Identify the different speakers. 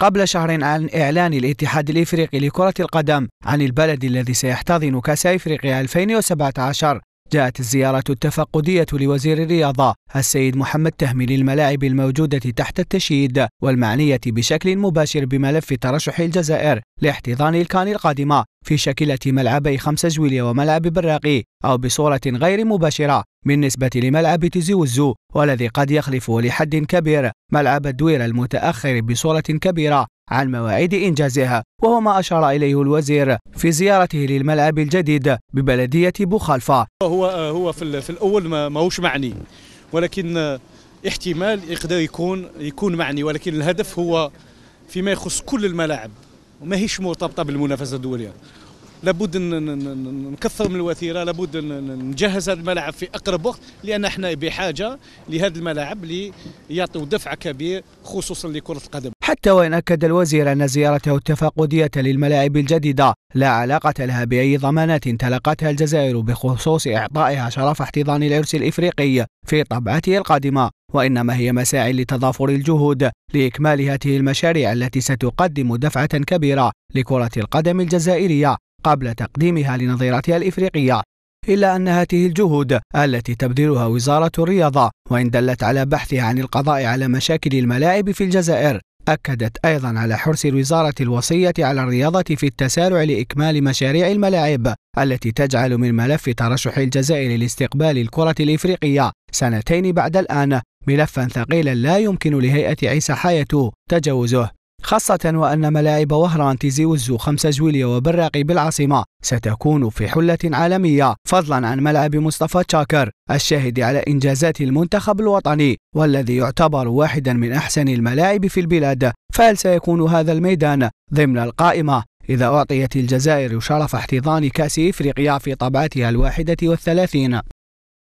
Speaker 1: قبل شهر عن إعلان الاتحاد الإفريقي لكرة القدم عن البلد الذي سيحتضن كأس إفريقيا 2017 جاءت الزيارة التفقدية لوزير الرياضة السيد محمد تهمي للملاعب الموجودة تحت التشييد والمعنية بشكل مباشر بملف ترشح الجزائر لاحتضان الكان القادمة في شكلة ملعبي خمسة جويلية وملعب براقي أو بصورة غير مباشرة بالنسبة لملعب تيزي وزو والذي قد يخلف لحد كبير ملعب الدوير المتأخر بصورة كبيرة عن مواعيد إنجازها وهو ما أشار إليه الوزير في زيارته للملعب الجديد ببلدية بوخالفة
Speaker 2: هو هو في, في الأول ما ماهوش معني ولكن احتمال يقدر يكون يكون معني ولكن الهدف هو فيما يخص كل الملاعب ماهيش مرتبطة بالمنافسة الدولية لابد نكثر من الوثيره لابد نجهز هذا الملاعب في اقرب وقت لان احنا بحاجه لهذا الملاعب اللي يعطيو دفع كبير خصوصا لكره القدم
Speaker 1: حتى وإن أكد الوزير أن زيارته التفاقدية للملاعب الجديدة لا علاقة لها بأي ضمانات تلقتها الجزائر بخصوص إعطائها شرف احتضان العرس الإفريقي في طبعته القادمة وإنما هي مساعي لتضافر الجهود لإكمال هذه المشاريع التي ستقدم دفعة كبيرة لكرة القدم الجزائرية قبل تقديمها لنظيرتها الإفريقية إلا أن هذه الجهود التي تبذلها وزارة الرياضة وإن دلت على بحثها عن القضاء على مشاكل الملاعب في الجزائر أكدت أيضا على حرص الوزارة الوصية على الرياضة في التسارع لإكمال مشاريع الملاعب التي تجعل من ملف ترشح الجزائر لاستقبال الكرة الإفريقية سنتين بعد الآن ملفا ثقيلا لا يمكن لهيئة عيسى حياته تجاوزه خاصة وأن ملاعب وهران تيزي وزو 5 جويلية وبراقي بالعاصمة ستكون في حلة عالمية فضلا عن ملعب مصطفى تشاكر الشاهد على إنجازات المنتخب الوطني والذي يعتبر واحدا من أحسن الملاعب في البلاد فهل سيكون هذا الميدان ضمن القائمة إذا أعطيت الجزائر شرف احتضان كأس إفريقيا في طبعتها الواحدة والثلاثين